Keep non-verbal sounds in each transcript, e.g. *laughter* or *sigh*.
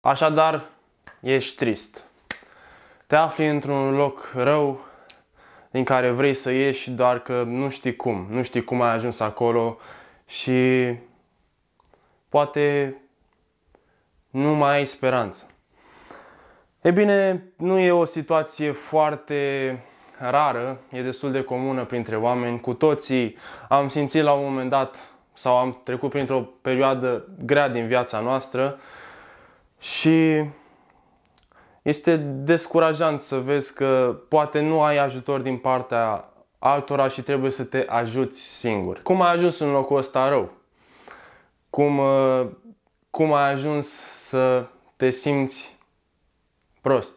Așadar, ești trist. Te afli într-un loc rău din care vrei să ieși, doar că nu știi cum. Nu știi cum ai ajuns acolo și poate nu mai ai speranță. E bine, nu e o situație foarte rară, e destul de comună printre oameni. Cu toții am simțit la un moment dat sau am trecut printr-o perioadă grea din viața noastră și este descurajant să vezi că poate nu ai ajutor din partea altora și trebuie să te ajuți singur. Cum ai ajuns în locul ăsta rău? Cum, uh, cum ai ajuns să te simți prost?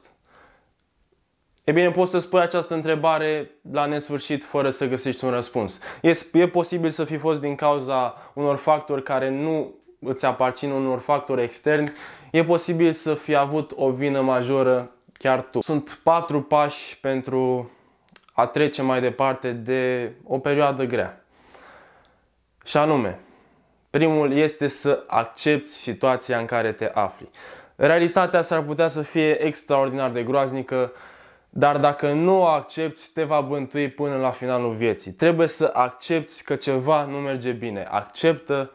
E bine, poți să spui această întrebare la nesfârșit fără să găsești un răspuns. E, e posibil să fi fost din cauza unor factori care nu îți aparțin unor factori externi, e posibil să fi avut o vină majoră chiar tu. Sunt patru pași pentru a trece mai departe de o perioadă grea. Și anume, primul este să accepti situația în care te afli. Realitatea s-ar putea să fie extraordinar de groaznică, dar dacă nu o accepti, te va bântui până la finalul vieții. Trebuie să accepti că ceva nu merge bine. Acceptă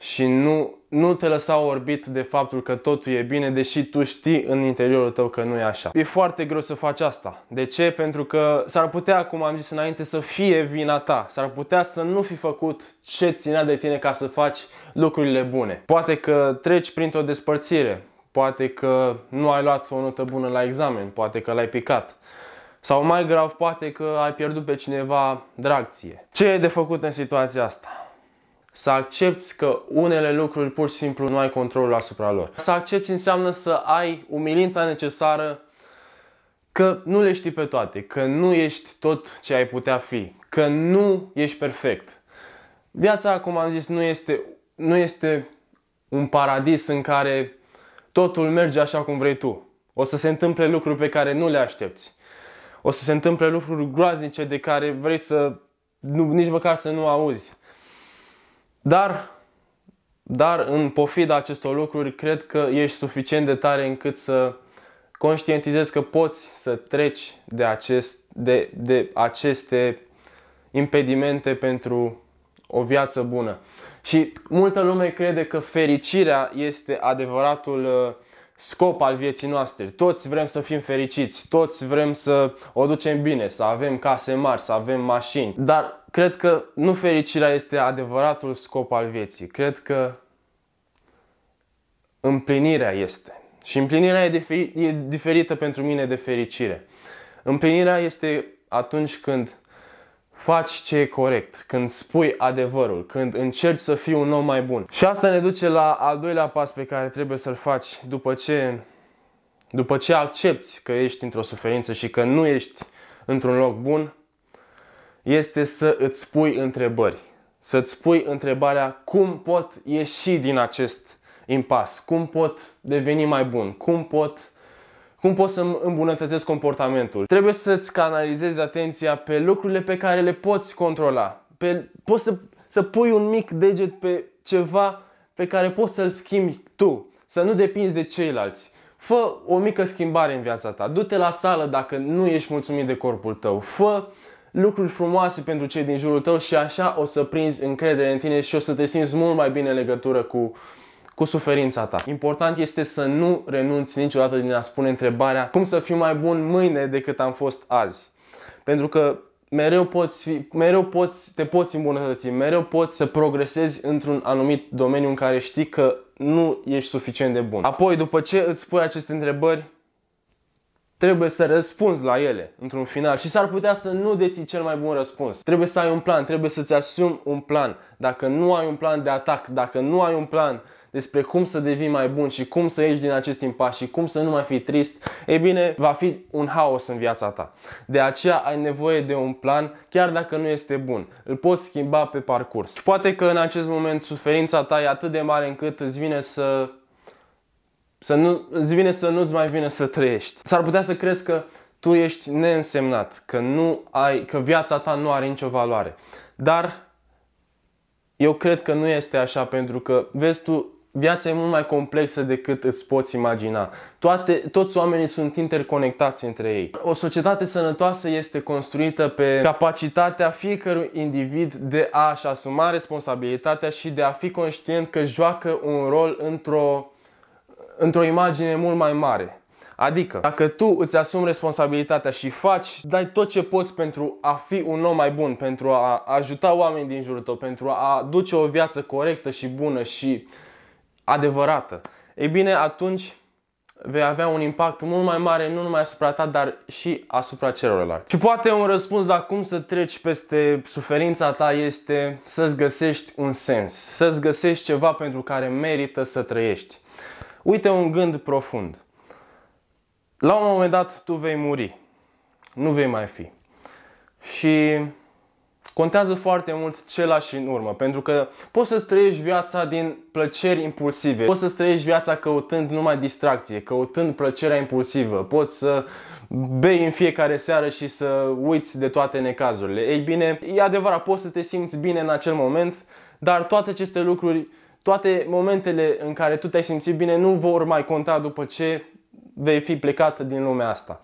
și nu, nu te lăsa orbit de faptul că totul e bine, deși tu știi în interiorul tău că nu e așa. E foarte greu să faci asta. De ce? Pentru că s-ar putea, cum am zis înainte, să fie vina ta. S-ar putea să nu fi făcut ce ținea de tine ca să faci lucrurile bune. Poate că treci printr-o despărțire, poate că nu ai luat o notă bună la examen, poate că l-ai picat. Sau mai grav, poate că ai pierdut pe cineva dragție. Ce e de făcut în situația asta? Să accepti că unele lucruri pur și simplu nu ai controlul asupra lor. Să accepti înseamnă să ai umilința necesară că nu le știi pe toate, că nu ești tot ce ai putea fi, că nu ești perfect. Viața, cum am zis, nu este, nu este un paradis în care totul merge așa cum vrei tu. O să se întâmple lucruri pe care nu le aștepți. O să se întâmple lucruri groaznice de care vrei să nu, nici măcar să nu auzi. Dar, dar în pofida acestor lucruri, cred că ești suficient de tare încât să conștientizezi că poți să treci de, acest, de, de aceste impedimente pentru o viață bună. Și multă lume crede că fericirea este adevăratul uh, scop al vieții noastre. Toți vrem să fim fericiți, toți vrem să o ducem bine, să avem case mari, să avem mașini. Dar cred că nu fericirea este adevăratul scop al vieții. Cred că împlinirea este. Și împlinirea e, diferi- e diferită pentru mine de fericire. Împlinirea este atunci când faci ce e corect, când spui adevărul, când încerci să fii un om mai bun. Și asta ne duce la al doilea pas pe care trebuie să-l faci după ce, după ce accepti că ești într-o suferință și că nu ești într-un loc bun, este să îți pui întrebări. Să-ți pui întrebarea cum pot ieși din acest impas, cum pot deveni mai bun, cum pot cum poți să îmbunătățesc comportamentul? Trebuie să-ți canalizezi atenția pe lucrurile pe care le poți controla. Pe, poți să, să pui un mic deget pe ceva pe care poți să-l schimbi tu. Să nu depinzi de ceilalți. Fă o mică schimbare în viața ta. Du-te la sală dacă nu ești mulțumit de corpul tău. Fă lucruri frumoase pentru cei din jurul tău și așa o să prinzi încredere în tine și o să te simți mult mai bine în legătură cu cu suferința ta. Important este să nu renunți niciodată din a spune întrebarea cum să fiu mai bun mâine decât am fost azi. Pentru că mereu, poți fi, mereu poți, te poți îmbunătăți, mereu poți să progresezi într-un anumit domeniu în care știi că nu ești suficient de bun. Apoi, după ce îți pui aceste întrebări, trebuie să răspunzi la ele într-un final și s-ar putea să nu deții cel mai bun răspuns. Trebuie să ai un plan, trebuie să-ți asumi un plan. Dacă nu ai un plan de atac, dacă nu ai un plan despre cum să devii mai bun și cum să ieși din acest impas și cum să nu mai fii trist, e bine, va fi un haos în viața ta. De aceea ai nevoie de un plan, chiar dacă nu este bun. Îl poți schimba pe parcurs. poate că în acest moment suferința ta e atât de mare încât îți vine să să nu, îți vine să nu-ți mai vine să trăiești. S-ar putea să crezi că tu ești neînsemnat, că, nu ai, că viața ta nu are nicio valoare. Dar eu cred că nu este așa pentru că, vezi tu, viața e mult mai complexă decât îți poți imagina. Toate, toți oamenii sunt interconectați între ei. O societate sănătoasă este construită pe capacitatea fiecărui individ de a-și asuma responsabilitatea și de a fi conștient că joacă un rol într-o, într-o imagine mult mai mare. Adică, dacă tu îți asumi responsabilitatea și faci, dai tot ce poți pentru a fi un om mai bun, pentru a ajuta oameni din jurul tău, pentru a duce o viață corectă și bună și uh, adevărată, ei bine, atunci vei avea un impact mult mai mare nu numai asupra ta, dar și asupra celorlalți. Și poate un răspuns la cum să treci peste suferința ta este să-ți găsești un sens, să-ți găsești ceva pentru care merită să trăiești. Uite un gând profund. La un moment dat tu vei muri, nu vei mai fi. Și Contează foarte mult ce lași în urmă, pentru că poți să trăiești viața din plăceri impulsive, poți să trăiești viața căutând numai distracție, căutând plăcerea impulsivă, poți să bei în fiecare seară și să uiți de toate necazurile. Ei bine, e adevărat, poți să te simți bine în acel moment, dar toate aceste lucruri, toate momentele în care tu te-ai simțit bine nu vor mai conta după ce vei fi plecat din lumea asta.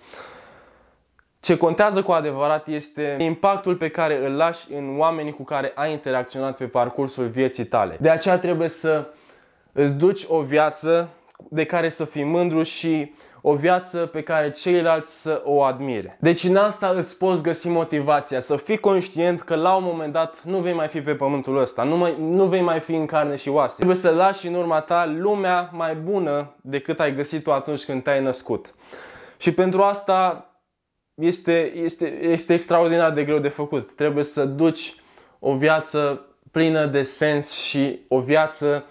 Ce contează cu adevărat este impactul pe care îl lași în oamenii cu care ai interacționat pe parcursul vieții tale. De aceea trebuie să îți duci o viață de care să fii mândru și o viață pe care ceilalți să o admire. Deci în asta îți poți găsi motivația, să fii conștient că la un moment dat nu vei mai fi pe pământul ăsta, nu, mai, nu vei mai fi în carne și oase. Trebuie să lași în urma ta lumea mai bună decât ai găsit-o atunci când te-ai născut. Și pentru asta este, este, este extraordinar de greu de făcut. Trebuie să duci o viață plină de sens și o viață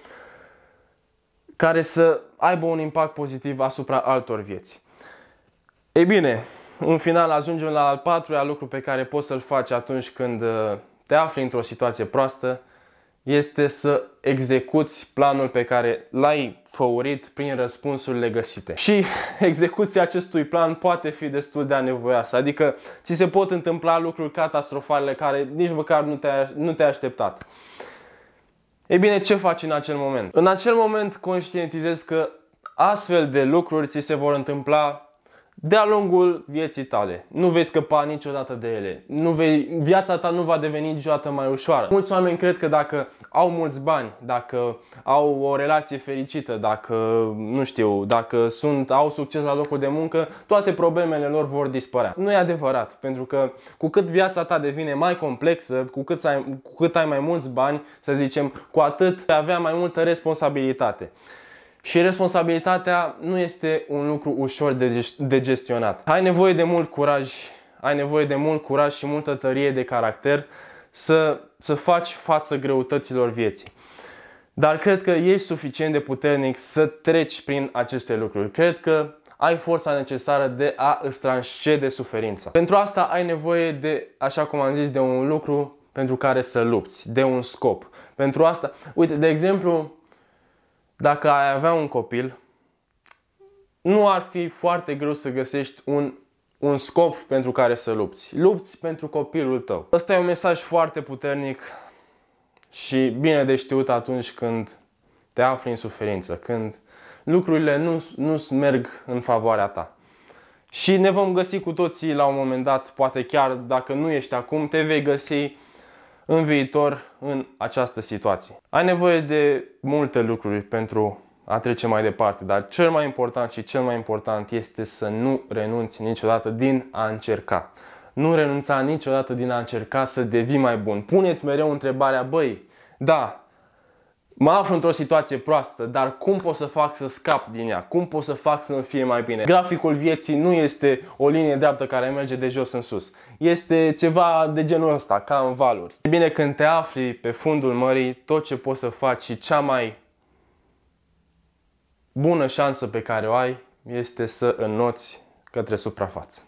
care să aibă un impact pozitiv asupra altor vieți. Ei bine, în final ajungem la al patrulea lucru pe care poți să-l faci atunci când uh, te afli într-o situație proastă, este să execuți planul pe care l-ai făurit prin răspunsurile găsite. Și *laughs* execuția acestui plan poate fi destul de anevoioasă, adică ți se pot întâmpla lucruri catastrofale care nici măcar nu te-ai, nu te așteptat. Ei bine, ce faci în acel moment? În acel moment conștientizezi că astfel de lucruri ți se vor întâmpla de-a lungul vieții tale. Nu vei scăpa niciodată de ele. Nu vei, viața ta nu va deveni niciodată mai ușoară. Mulți oameni cred că dacă au mulți bani, dacă au o relație fericită, dacă, nu știu, dacă sunt, au succes la locul de muncă, toate problemele lor vor dispărea. Nu e adevărat, pentru că cu cât viața ta devine mai complexă, cu cât ai, cu cât ai mai mulți bani, să zicem, cu atât vei avea mai multă responsabilitate. Și responsabilitatea nu este un lucru ușor de gestionat. Ai nevoie de mult curaj, ai nevoie de mult curaj și multă tărie de caracter să, să faci față greutăților vieții. Dar cred că ești suficient de puternic să treci prin aceste lucruri. Cred că ai forța necesară de a îți transcede suferința. Pentru asta ai nevoie de, așa cum am zis, de un lucru pentru care să lupți, de un scop. Pentru asta, uite, de exemplu, dacă ai avea un copil, nu ar fi foarte greu să găsești un, un scop pentru care să lupți. Lupți pentru copilul tău. Ăsta e un mesaj foarte puternic și bine de știut atunci când te afli în suferință, când lucrurile nu, nu merg în favoarea ta. Și ne vom găsi cu toții la un moment dat, poate chiar dacă nu ești acum, te vei găsi în viitor în această situație. Ai nevoie de multe lucruri pentru a trece mai departe, dar cel mai important și cel mai important este să nu renunți niciodată din a încerca. Nu renunța niciodată din a încerca să devii mai bun. Puneți mereu întrebarea, băi, da, Mă aflu într-o situație proastă, dar cum pot să fac să scap din ea? Cum pot să fac să îmi fie mai bine? Graficul vieții nu este o linie dreaptă care merge de jos în sus. Este ceva de genul ăsta, ca în valuri. E bine când te afli pe fundul mării, tot ce poți să faci și cea mai bună șansă pe care o ai este să înnoți către suprafață.